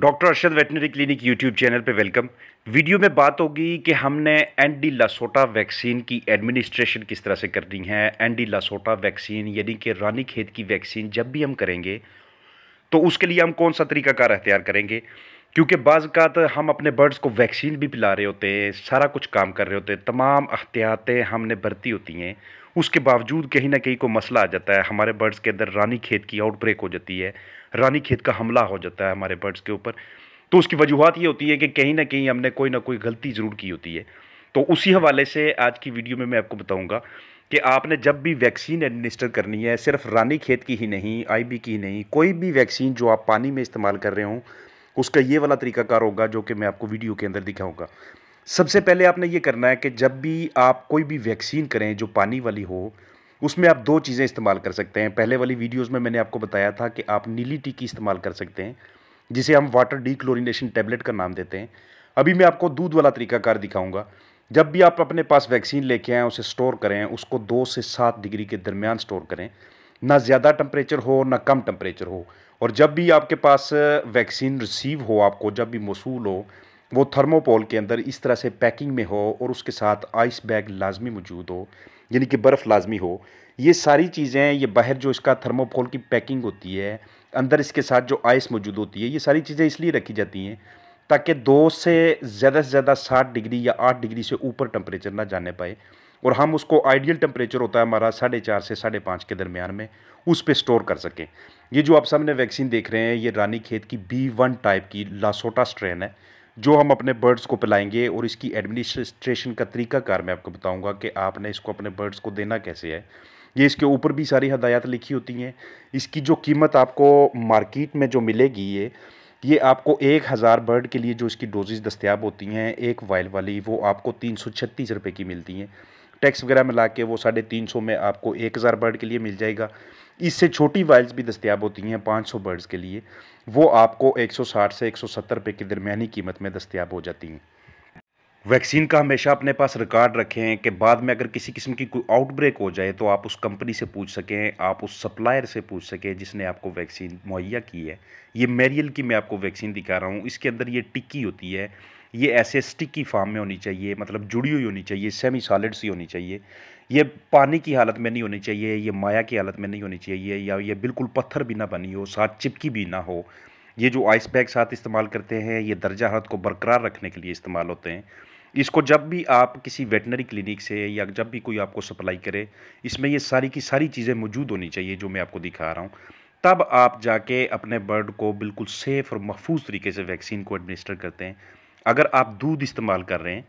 doctor Arshad veterinary clinic YouTube channel पे welcome video में बात होगी कि हमने एन डी लासोटा वैक्सीन की एडमिनिस्ट्रेशन किस तरह से करनी है एन डी लासोटा वैक्सीन यानी कि रानी खेत की वैक्सीन जब भी हम करेंगे तो उसके लिए हम कौन सा तरीकाकार अख्तियार करेंगे क्योंकि बाज़त हम अपने बर्ड्स को वैक्सीन भी पिला रहे होते हैं सारा कुछ काम कर रहे होते हैं तमाम अहतियातें हमने बरती होती हैं उसके बावजूद कहीं ना कहीं कोई मसला आ जाता है हमारे बर्ड्स के अंदर रानी खेत की आउटब्रेक हो जाती है रानी खेत का हमला हो जाता है हमारे बर्ड्स के ऊपर तो उसकी वजूहत ये होती है कि कहीं ना कहीं हमने कोई ना कोई गलती ज़रूर की होती है तो उसी हवाले से आज की वीडियो में मैं आपको बताऊँगा कि आपने जब भी वैक्सीन एडमिनिस्टर करनी है सिर्फ रानी खेत की ही नहीं आई की ही नहीं कोई भी वैक्सीन जो आप पानी में इस्तेमाल कर रहे हों उसका ये वाला तरीकाकार होगा जो कि मैं आपको वीडियो के अंदर दिखाऊंगा सबसे पहले आपने ये करना है कि जब भी आप कोई भी वैक्सीन करें जो पानी वाली हो उसमें आप दो चीज़ें इस्तेमाल कर सकते हैं पहले वाली वीडियोस में मैंने आपको बताया था कि आप नीली टी की इस्तेमाल कर सकते हैं जिसे हम वाटर क्लोरीनेशन टैबलेट का नाम देते हैं अभी मैं आपको दूध वाला तरीकाकार दिखाऊंगा जब भी आप अपने पास वैक्सीन लेके आएँ उसे स्टोर करें उसको दो से सात डिग्री के दरमियान स्टोर करें ना ज़्यादा टम्परेचर हो ना कम टम्परेचर हो और जब भी आपके पास वैक्सीन रिसीव हो आपको जब भी मौसू हो वो थर्मोपोल के अंदर इस तरह से पैकिंग में हो और उसके साथ आइस बैग लाजमी मौजूद हो यानी कि बर्फ़ लाजमी हो ये सारी चीज़ें ये बाहर जो इसका थर्मोपोल की पैकिंग होती है अंदर इसके साथ जो आइस मौजूद होती है ये सारी चीज़ें इसलिए रखी जाती हैं ताकि दो से ज़्यादा से ज़्यादा साठ डिग्री या आठ डिग्री से ऊपर टम्परेचर ना जाने पाए और हम उसको आइडियल टेम्परेचर होता है हमारा साढ़े चार से साढ़े पाँच के दरमियान में उस पर स्टोर कर सकें ये जो आप सामने वैक्सीन देख रहे हैं ये रानी खेत की बी वन टाइप की लासोटा स्ट्रेन है जो हम अपने बर्ड्स को पिलाएंगे और इसकी एडमिनिस्ट्रेशन का तरीकाकार मैं आपको बताऊंगा कि आपने इसको अपने बर्ड्स को देना कैसे है ये इसके ऊपर भी सारी हदायत लिखी होती हैं इसकी जो कीमत आपको मार्केट में जो मिलेगी ये ये आपको एक हज़ार बर्ड के लिए जो इसकी डोजेज दस्तियाब होती हैं एक वाइल वाली वो आपको तीन सौ छत्तीस रुपये की मिलती हैं टैक्स वगैरह मिला के वो साढ़े तीन सौ में आपको एक हज़ार बर्ड के लिए मिल जाएगा इससे छोटी वाइल्स भी दस्तियाब होती हैं पाँच सौ बर्ड्स के लिए वो आपको एक सौ साठ से एक सौ सत्तर रुपये की दरमियानी कीमत में दस्तियाब हो जाती हैं वैक्सीन का हमेशा अपने पास रिकॉर्ड रखें कि बाद में अगर किसी किस्म की कोई आउटब्रेक हो जाए तो आप उस कंपनी से पूछ सकें आप उस सप्लायर से पूछ सकें जिसने आपको वैक्सीन मुहैया की है ये मेरियल की मैं आपको वैक्सीन दिखा रहा हूँ इसके अंदर ये टिक्की होती है ये ऐसे स्टिकी फार्म में होनी चाहिए मतलब जुड़ी हुई होनी चाहिए सेमी सॉलिड सी होनी चाहिए ये पानी की हालत में नहीं होनी चाहिए ये माया की हालत में नहीं होनी चाहिए या ये बिल्कुल पत्थर भी ना बनी हो साथ चिपकी भी ना हो ये जो आइस पैक साथ इस्तेमाल करते हैं ये दर्जा हालत को बरकरार रखने के लिए इस्तेमाल होते हैं इसको जब भी आप किसी वेटनरी क्लिनिक से या जब भी कोई आपको सप्लाई करे इसमें ये सारी की सारी चीज़ें मौजूद होनी चाहिए जो मैं आपको दिखा रहा हूँ तब आप जाके अपने बर्ड को बिल्कुल सेफ़ और महफूज तरीके से वैक्सीन को एडमिनिस्टर करते हैं अगर आप दूध इस्तेमाल कर रहे हैं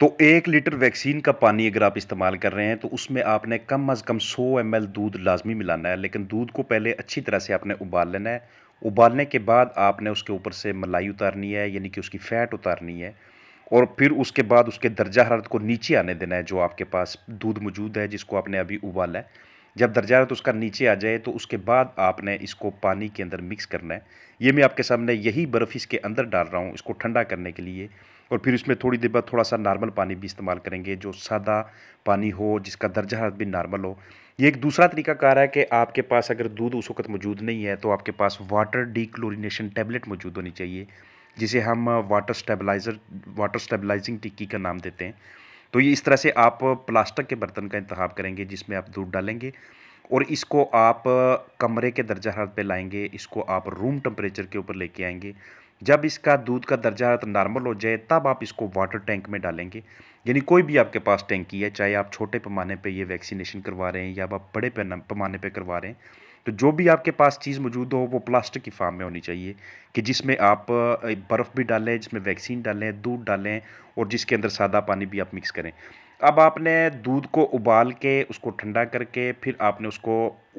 तो एक लीटर वैक्सीन का पानी अगर आप इस्तेमाल कर रहे हैं तो उसमें आपने कम अज़ कम 100 एम दूध लाजमी मिलाना है लेकिन दूध को पहले अच्छी तरह से आपने उबाल लेना है उबालने के बाद आपने उसके ऊपर से मलाई उतारनी है यानी कि उसकी फ़ैट उतारनी है और फिर उसके बाद उसके दर्जा हरारत को नीचे आने देना है जो आपके पास दूध मौजूद है जिसको आपने अभी उबाला है जब दर्जा हरारत उसका नीचे आ जाए तो उसके बाद आपने इसको पानी के अंदर मिक्स करना है ये मैं आपके सामने यही बर्फ़ इसके अंदर डाल रहा हूँ इसको ठंडा करने के लिए और फिर उसमें थोड़ी देर बाद थोड़ा सा नॉर्मल पानी भी इस्तेमाल करेंगे जो सादा पानी हो जिसका दर्जा हरारत भी नॉर्मल हो ये एक दूसरा तरीका कह रहा है कि आपके पास अगर दूध उस वक्त मौजूद नहीं है तो आपके पास वाटर क्लोरीनेशन टैबलेट मौजूद होनी चाहिए जिसे हम वाटर स्टेबलाइज़र वाटर स्टेबलाइजिंग टिक्की का नाम देते हैं तो ये इस तरह से आप प्लास्टिक के बर्तन का इंतहा करेंगे जिसमें आप दूध डालेंगे और इसको आप कमरे के दर्जा हरत पर लाएंगे इसको आप रूम टेम्परेचर के ऊपर लेके आएंगे जब इसका दूध का दर्जा हरत नॉर्मल हो जाए तब आप इसको वाटर टैंक में डालेंगे यानी कोई भी आपके पास टैंकी है चाहे आप छोटे पैमाने पे ये वैक्सीनेशन करवा रहे हैं या आप बड़े पैमाने पे करवा रहे हैं तो जो भी आपके पास चीज़ मौजूद हो वो प्लास्टिक की फार्म में होनी चाहिए कि जिसमें आप बर्फ़ भी डालें जिसमें वैक्सीन डालें दूध डालें और जिसके अंदर सादा पानी भी आप मिक्स करें अब आपने दूध को उबाल के उसको ठंडा करके फिर आपने उसको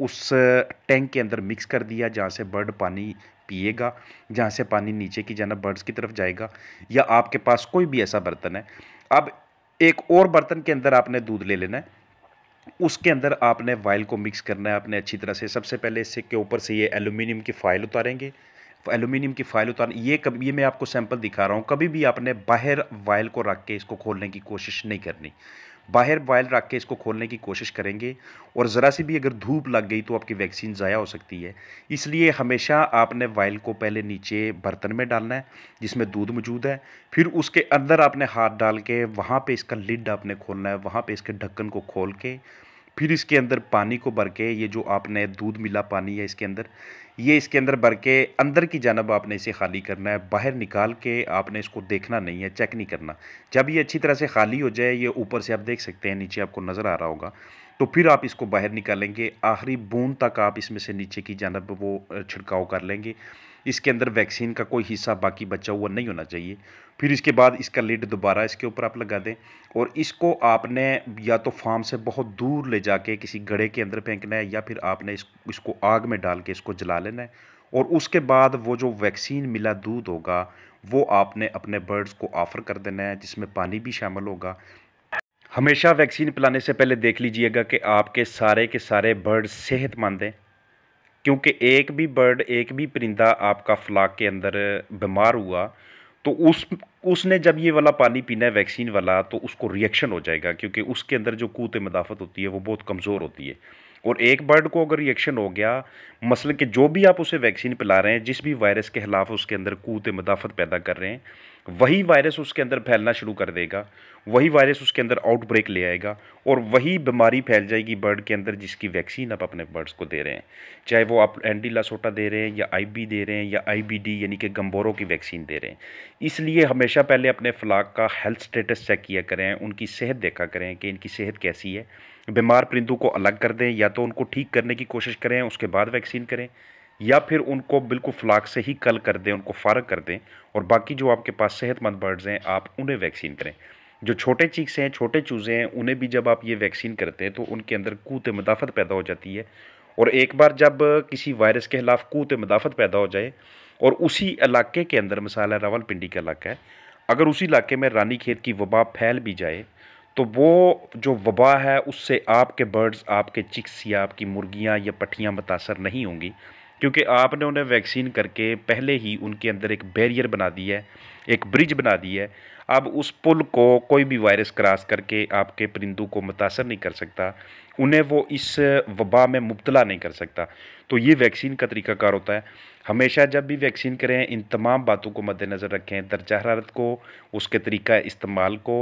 उस टैंक के अंदर मिक्स कर दिया जहाँ से बर्ड पानी पिएगा जहाँ से पानी नीचे की जाना बर्ड्स की तरफ जाएगा या आपके पास कोई भी ऐसा बर्तन है अब एक और बर्तन के अंदर आपने दूध ले लेना है उसके अंदर आपने वाइल को मिक्स करना है आपने अच्छी तरह से सबसे पहले इससे के ऊपर से ये एलुमिनियम की फाइल उतारेंगे एलुमिनियम की फाइल उतार ये कभी ये मैं आपको सैंपल दिखा रहा हूँ कभी भी आपने बाहर वाइल को रख के इसको खोलने की कोशिश नहीं करनी बाहर बॉयल रख के इसको खोलने की कोशिश करेंगे और ज़रा सी भी अगर धूप लग गई तो आपकी वैक्सीन ज़ाया हो सकती है इसलिए हमेशा आपने वायल को पहले नीचे बर्तन में डालना है जिसमें दूध मौजूद है फिर उसके अंदर आपने हाथ डाल के वहाँ पर इसका लिड आपने खोलना है वहाँ पर इसके ढक्कन को खोल के फिर इसके अंदर पानी को भर के ये जो आपने दूध मिला पानी है इसके अंदर ये इसके अंदर भर के अंदर की जानब आपने इसे खाली करना है बाहर निकाल के आपने इसको देखना नहीं है चेक नहीं करना जब ये अच्छी तरह से खाली हो जाए ये ऊपर से आप देख सकते हैं नीचे आपको नज़र आ रहा होगा तो फिर आप इसको बाहर निकालेंगे आखिरी बूंद तक आप इसमें से नीचे की जानब वो छिड़काव कर लेंगे इसके अंदर वैक्सीन का कोई हिस्सा बाकी बचा हुआ नहीं होना चाहिए फिर इसके बाद इसका लिड दोबारा इसके ऊपर आप लगा दें और इसको आपने या तो फार्म से बहुत दूर ले जाके किसी गड़े के अंदर फेंकना है या फिर आपने इस, इसको आग में डाल के इसको जला लेना लेना है और उसके बाद वो जो वैक्सीन मिला दूध होगा वो आपने अपने बर्ड्स को ऑफ़र कर देना है जिसमें पानी भी शामिल होगा हमेशा वैक्सीन पिलाने से पहले देख लीजिएगा कि आपके सारे के सारे बर्ड सेहतमंद हैं क्योंकि एक भी बर्ड एक भी परिंदा आपका फ्लाक के अंदर बीमार हुआ तो उस उसने जब ये वाला पानी पीना है वैक्सीन वाला तो उसको रिएक्शन हो जाएगा क्योंकि उसके अंदर जो कूत मदाफत होती है वो बहुत कमज़ोर होती है और एक बर्ड को अगर रिएक्शन हो गया मसल के जो भी आप उसे वैक्सीन पिला रहे हैं जिस भी वायरस के खिलाफ उसके अंदर कूत मदाफत पैदा कर रहे हैं वही वायरस उसके अंदर फैलना शुरू कर देगा वही वायरस उसके अंदर आउटब्रेक ले आएगा और वही बीमारी फैल जाएगी बर्ड के अंदर जिसकी वैक्सीन आप अपने बर्ड्स को दे रहे हैं चाहे वो आप एंटी लासोटा दे रहे हैं या आई दे रहे हैं या आई यानी कि गम्बोरों की वैक्सीन दे रहे हैं इसलिए हमेशा पहले अपने फ्लाक का हेल्थ स्टेटस चेक किया करें उनकी सेहत देखा करें कि इनकी सेहत कैसी है बीमार परिंदों को अलग कर दें या तो उनको ठीक करने की कोशिश करें उसके बाद वैक्सीन करें या फिर उनको बिल्कुल फ्लाक से ही कल कर दें उनको फारग कर दें और बाकी जो आपके पास सेहतमंद बर्ड्स हैं आप उन्हें वैक्सीन करें जो छोटे चीक्स हैं छोटे चूज़े हैं उन्हें भी जब आप ये वैक्सीन करते हैं तो उनके अंदर कूत मदाफ़त पैदा हो जाती है और एक बार जब किसी वायरस के खिलाफ कूत मदाफ़त पैदा हो जाए और उसी इलाके के अंदर मिसाल है रावलपिंडी का इलाका है अगर उसी इलाके में रानी खेत की वबा फैल भी जाए तो वो जो वबा है उससे आपके बर्ड्स आपके चिक्स या आपकी मुर्गियाँ या पटियाँ मुतासर नहीं होंगी क्योंकि आपने उन्हें वैक्सीन करके पहले ही उनके अंदर एक बैरियर बना दिया है एक ब्रिज बना दिया है अब उस पुल को कोई भी वायरस क्रॉस करके आपके परिंदों को मुतासर नहीं कर सकता उन्हें वो इस वबा में मुबतला नहीं कर सकता तो ये वैक्सीन का तरीक़ाकार होता है हमेशा जब भी वैक्सीन करें इन तमाम बातों को मद्देनज़र रखें दर्जा हरारत को उसके तरीका इस्तेमाल को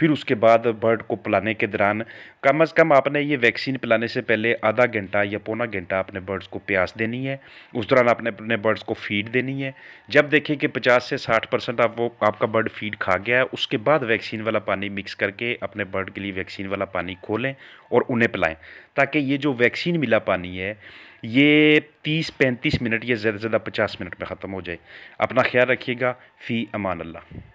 फिर उसके बाद बर्ड को पिलाने के दौरान कम अज़ कम आपने ये वैक्सीन पिलाने से पहले आधा घंटा या पौना घंटा अपने बर्ड्स को प्यास देनी है उस दौरान आपने अपने बर्ड्स को फीड देनी है जब देखें कि 50 से 60 परसेंट आप वो आपका बर्ड फीड खा गया है उसके बाद वैक्सीन वाला पानी मिक्स करके अपने बर्ड के लिए वैक्सीन वाला पानी खोलें और उन्हें पिलाएँ ताकि ये जो वैक्सीन मिला पानी है ये तीस पैंतीस मिनट या ज़्यादा से ज़्यादा पचास मिनट में ख़त्म हो जाए अपना ख्याल रखिएगा फ़ी अमान अल्लाह